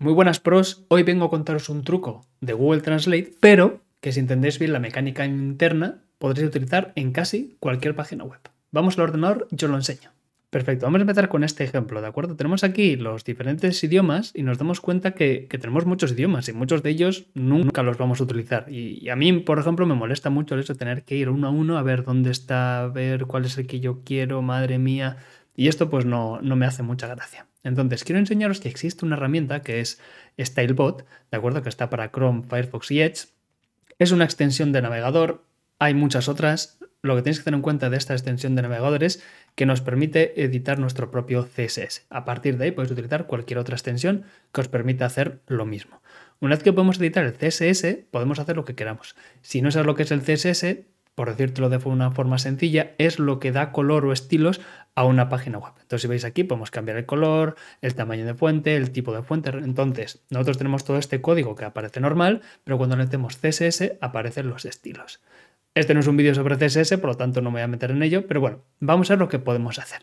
Muy buenas pros, hoy vengo a contaros un truco de Google Translate, pero que si entendéis bien la mecánica interna, podréis utilizar en casi cualquier página web. Vamos al ordenador, yo lo enseño. Perfecto, vamos a empezar con este ejemplo, ¿de acuerdo? Tenemos aquí los diferentes idiomas y nos damos cuenta que, tenemos muchos idiomas y muchos de ellos nunca los vamos a utilizar. Y, a mí, por ejemplo, me molesta mucho el hecho de tener que ir uno a uno a ver dónde está, a ver cuál es el que yo quiero, madre mía. Y esto pues no, no me hace mucha gracia. Entonces, quiero enseñaros que existe una herramienta que es StyleBot, ¿de acuerdo? Que está para Chrome, Firefox y Edge. Es una extensión de navegador, hay muchas otras. Lo que tenéis que tener en cuenta de esta extensión de navegadores es que nos permite editar nuestro propio CSS. A partir de ahí podéis utilizar cualquier otra extensión que os permita hacer lo mismo. Una vez que podemos editar el CSS, podemos hacer lo que queramos. Si no sabes lo que es el CSS, por decírtelo de una forma sencilla, es lo que da color o estilos a una página web. Entonces, si veis aquí, podemos cambiar el color, el tamaño de fuente, el tipo de fuente. Entonces, nosotros tenemos todo este código que aparece normal, pero cuando le metemos CSS aparecen los estilos. Este no es un vídeo sobre CSS, por lo tanto no me voy a meter en ello, pero bueno, vamos a ver lo que podemos hacer.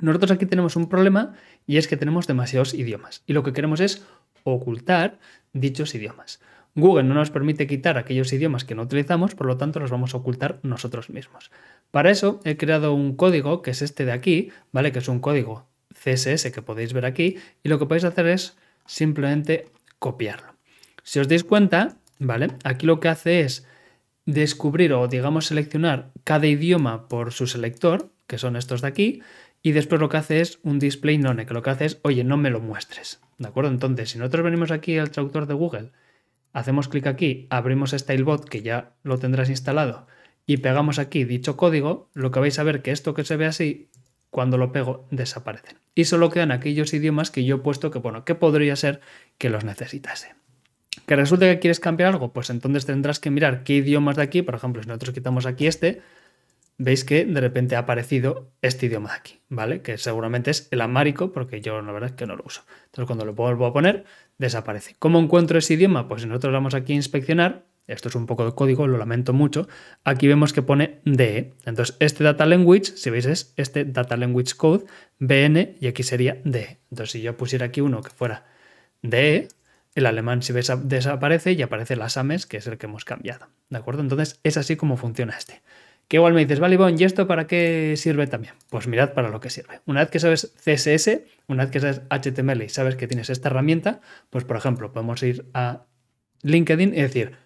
Nosotros aquí tenemos un problema y es que tenemos demasiados idiomas y lo que queremos es ocultar dichos idiomas. Google no nos permite quitar aquellos idiomas que no utilizamos, por lo tanto los vamos a ocultar nosotros mismos. Para eso he creado un código que es este de aquí, ¿vale? Que es un código CSS que podéis ver aquí y lo que podéis hacer es simplemente copiarlo. Si os dais cuenta, ¿vale? Aquí lo que hace es descubrir o digamos seleccionar cada idioma por su selector, que son estos de aquí, y después lo que hace es un display none, que lo que hace es, oye, no me lo muestres. ¿De acuerdo? Entonces, si nosotros venimos aquí al traductor de Google hacemos clic aquí, abrimos Stylebot, que ya lo tendrás instalado, y pegamos aquí dicho código, lo que vais a ver que esto que se ve así, cuando lo pego, desaparecen. Y solo quedan aquellos idiomas que yo he puesto que, bueno, que podría ser que los necesitase. ¿Que resulta que quieres cambiar algo? Pues entonces tendrás que mirar qué idiomas de aquí, por ejemplo, si nosotros quitamos aquí este, veis que de repente ha aparecido este idioma de aquí, ¿vale? Que seguramente es el amarico, porque yo la verdad es que no lo uso. Entonces cuando lo vuelvo a poner, desaparece. ¿Cómo encuentro ese idioma? Pues si nosotros vamos aquí a inspeccionar, esto es un poco de código, lo lamento mucho, aquí vemos que pone DE. Entonces este Data Language, si veis es este Data Language Code, BN, y aquí sería DE. Entonces si yo pusiera aquí uno que fuera DE, el alemán si ves desaparece y aparece el ASAMES, que es el que hemos cambiado. ¿De acuerdo? Entonces es así como funciona este. Que igual me dices, vale, Bon, ¿y esto para qué sirve también? Pues mirad para lo que sirve. Una vez que sabes CSS, una vez que sabes HTML y sabes que tienes esta herramienta, pues por ejemplo, podemos ir a LinkedIn y decir,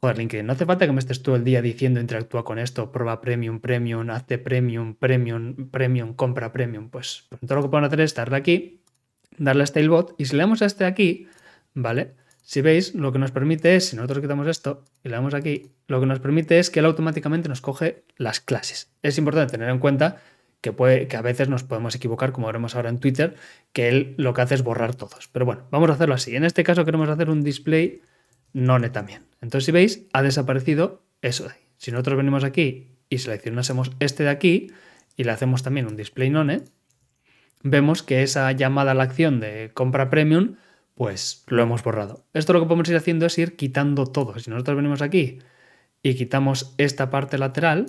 joder, LinkedIn, no hace falta que me estés todo el día diciendo interactúa con esto, prueba premium, premium, hazte premium, premium, premium, compra premium. Pues, todo lo que pueden hacer es darle aquí, darle a este bot y si le damos a este aquí, ¿vale? Si veis, lo que nos permite es, si nosotros quitamos esto y le damos aquí, lo que nos permite es que él automáticamente nos coge las clases. Es importante tener en cuenta que, puede, que a veces nos podemos equivocar, como veremos ahora en Twitter, que él lo que hace es borrar todos. Pero bueno, vamos a hacerlo así. En este caso queremos hacer un display none también. Entonces, si veis, ha desaparecido eso de ahí. Si nosotros venimos aquí y seleccionásemos este de aquí y le hacemos también un display none, vemos que esa llamada a la acción de compra premium pues lo hemos borrado. Esto lo que podemos ir haciendo es ir quitando todo. Si nosotros venimos aquí y quitamos esta parte lateral,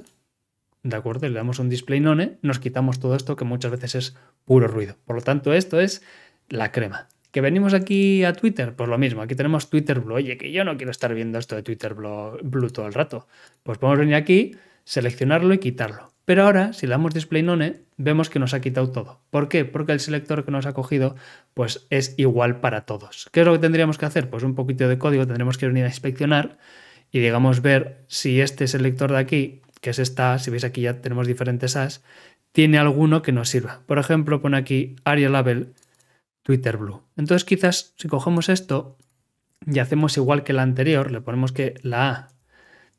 ¿de acuerdo? Le damos un display none, nos quitamos todo esto que muchas veces es puro ruido. Por lo tanto, esto es la crema. ¿Que venimos aquí a Twitter? Pues lo mismo, aquí tenemos Twitter Blue. Oye, que yo no quiero estar viendo esto de Twitter Blue, Blue todo el rato. Pues podemos venir aquí, seleccionarlo y quitarlo. Pero ahora, si le damos display none, vemos que nos ha quitado todo. ¿Por qué? Porque el selector que nos ha cogido pues es igual para todos. ¿Qué es lo que tendríamos que hacer? Pues un poquito de código, tendremos que venir a inspeccionar y digamos ver si este selector de aquí, que es esta, si veis aquí ya tenemos diferentes as, tiene alguno que nos sirva. Por ejemplo, pone aquí Area Label Twitter Blue. Entonces quizás si cogemos esto y hacemos igual que la anterior, le ponemos que la A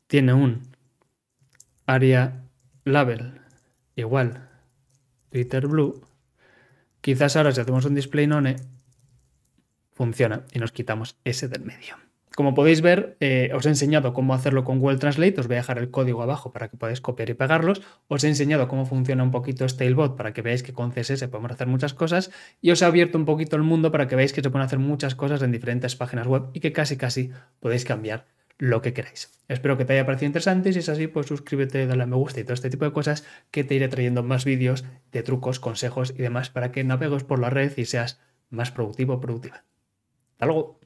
tiene un área label igual Twitter Blue, quizás ahora si hacemos un display none, funciona y nos quitamos ese del medio. Como podéis ver, eh, os he enseñado cómo hacerlo con Google Translate, os voy a dejar el código abajo para que podáis copiar y pegarlos, os he enseñado cómo funciona un poquito este Stalebot para que veáis que con CSS podemos hacer muchas cosas y os he abierto un poquito el mundo para que veáis que se pueden hacer muchas cosas en diferentes páginas web y que casi casi podéis cambiar lo que queráis. Espero que te haya parecido interesante y si es así, pues suscríbete, dale a me gusta y todo este tipo de cosas que te iré trayendo más vídeos de trucos, consejos y demás para que navegues por la red y seas más productivo o productiva. Hasta luego.